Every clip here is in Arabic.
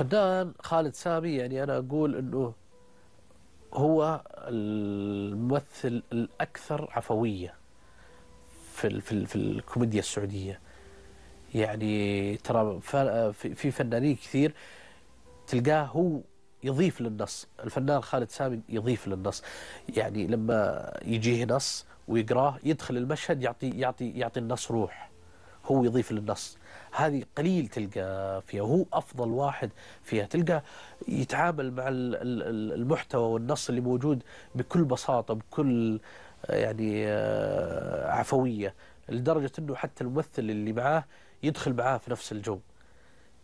الفنان خالد سامي يعني انا اقول انه هو الممثل الاكثر عفويه في في في الكوميديا السعوديه يعني ترى في فنانين كثير تلقاه هو يضيف للنص الفنان خالد سامي يضيف للنص يعني لما يجيه نص ويقراه يدخل المشهد يعطي يعطي يعطي النص روح هو يضيف للنص هذه قليل تلقى فيها هو أفضل واحد فيها تلقى يتعامل مع المحتوى والنص اللي موجود بكل بساطة بكل يعني آه، عفوية لدرجة أنه حتى الممثل اللي معاه يدخل معاه في نفس الجو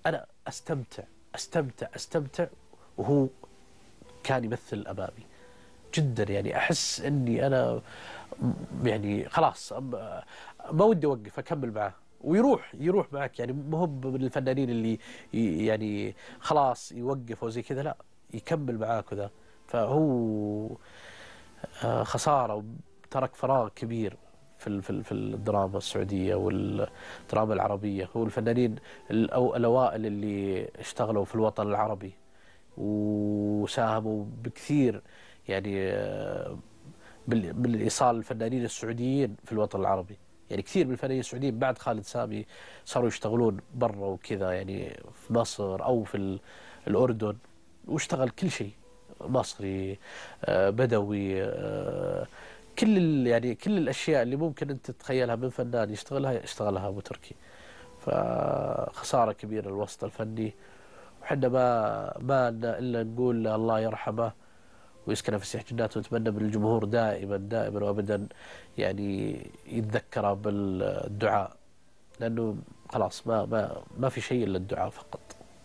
أنا أستمتع أستمتع أستمتع وهو كان يمثل أمامي جدا يعني أحس أني أنا يعني خلاص ما ودي أوقف أكمل معاه ويروح يروح معك يعني ما هو من الفنانين اللي يعني خلاص يوقف وزي كذا لا يكمل معاك وذا فهو آه، خساره وترك فراغ كبير في في في الدراما السعوديه والدراما العربيه هو الفنانين الاوائل اللي اشتغلوا في الوطن العربي وساهموا بكثير يعني آه، بالايصال الفنانين السعوديين في الوطن العربي يعني كثير من الفنانين السعوديين بعد خالد سامي صاروا يشتغلون برا وكذا يعني في مصر او في الاردن واشتغل كل شيء مصري آه، بدوي آه، كل يعني كل الاشياء اللي ممكن انت تتخيلها من فنان يشتغلها اشتغلها ابو تركي فخساره كبيره للوسط الفني وحنا ما ما الا نقول الله يرحمه ويسكن في السجنات واتمنى من الجمهور دائما دائما وابدا يعني يتذكره بالدعاء لانه خلاص ما ما ما في شيء الا الدعاء فقط